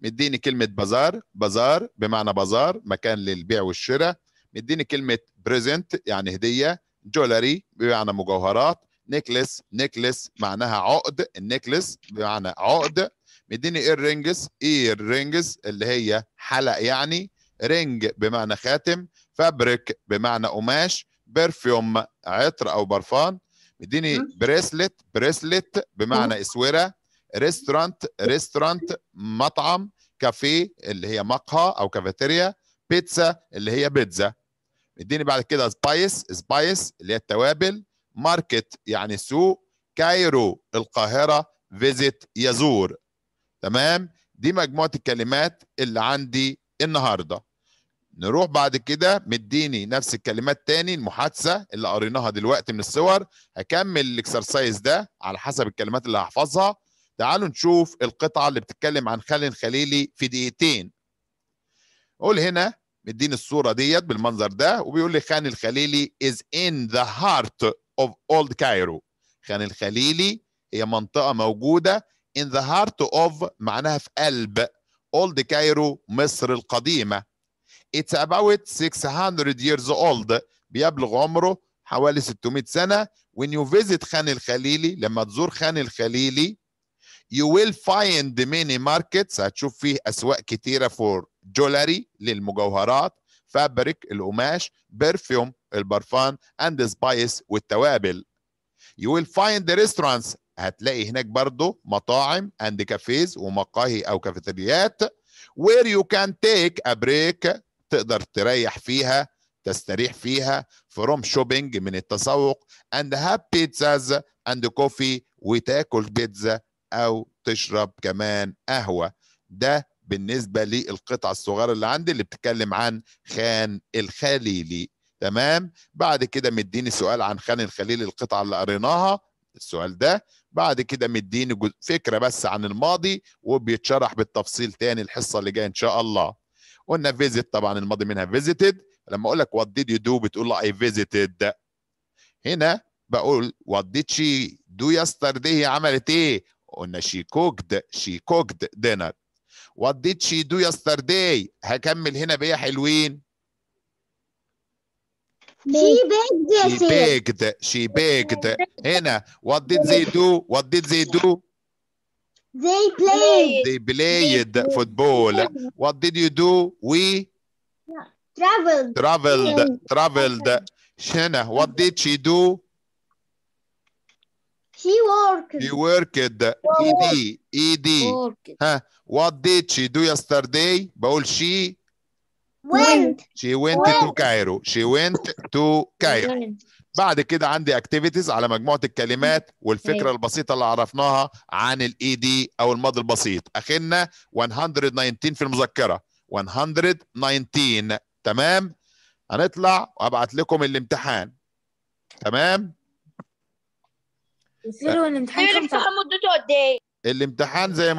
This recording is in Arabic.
مديني كلمة بازار بازار بمعنى بازار مكان للبيع والشراء مديني كلمة بريزنت يعني هدية جولري بمعنى مجوهرات نيكلس نيكلس معناها عقد النيكلس بمعنى عقد مديني اير رينجز اير رينجز اللي هي حلق يعني رينج بمعنى خاتم فابريك بمعنى قماش برفيوم عطر او برفان مديني بريسلت بريسلت بمعنى اسوره ريستورانت ريستورانت مطعم كافيه اللي هي مقهى او كافيتيريا بيتزا اللي هي بيتزا اديني بعد كده سبايس سبايس اللي هي التوابل ماركت يعني سوق كايرو القاهره فيزيت يزور تمام دي مجموعه الكلمات اللي عندي النهارده نروح بعد كده مديني نفس الكلمات تاني المحادثه اللي قريناها دلوقتي من الصور هكمل الاكسرسايز ده على حسب الكلمات اللي هحفظها تعالوا نشوف القطعة اللي بتتكلم عن خالد خليلي في دقيقتين قول هنا مديني الصورة ديت بالمنظر ده وبيقول لي خان الخليلي is in the heart of old Cairo خان الخليلي هي منطقة موجودة in the heart of معناها في قلب old Cairo مصر القديمة it's about 600 years old بيبلغ عمره حوالي 600 سنة when you visit خان الخليلي لما تزور خان الخليلي You will find many markets هتشوف فيه أسواق كتيرة for jewelry للمجوهرات فابريك القماش برفيوم البرفان and سبايس والتوابل You will find the restaurants هتلاقي هناك برضو مطاعم and cafes ومقاهي أو كافيتريات where you can take a break تقدر تريح فيها تستريح فيها from shopping من التسوق and have pizzas and coffee وتاكل بيتزا او تشرب كمان قهوه ده بالنسبه للقطعه الصغيره اللي عندي اللي بتتكلم عن خان الخليلي تمام بعد كده مديني سؤال عن خان الخليلي القطعه اللي قريناها السؤال ده بعد كده مديني فكره بس عن الماضي وبيتشرح بالتفصيل تاني الحصه اللي جايه ان شاء الله قلنا فيزيت طبعا الماضي منها فيزيتد لما اقول لك وات ديد يو دو بتقول له اي فيزيتد هنا بقول وات ديد شي دو يسترداي هي عملت ايه قلنا she cooked she cooked dinner what did she do yesterday هكمل هنا بيا حلوين She baked. She baked. She baked. هنا what did they do? What did they do? They played. They played football. What did you do? We traveled. Traveled. Traveled. Shana, what did she do? He worked. He worked. ED. ED. ها. What did she do yesterday? بقول she went. She went, went. to Cairo. She went to Cairo. بعد كده عندي activities على مجموعه الكلمات والفكره البسيطه اللي عرفناها عن الـ ED او الماضي البسيط أخينا 119 في المذكره 119 تمام هنطلع وابعت لكم الامتحان تمام الامتحان مدته قد ايه؟ الامتحان زي ما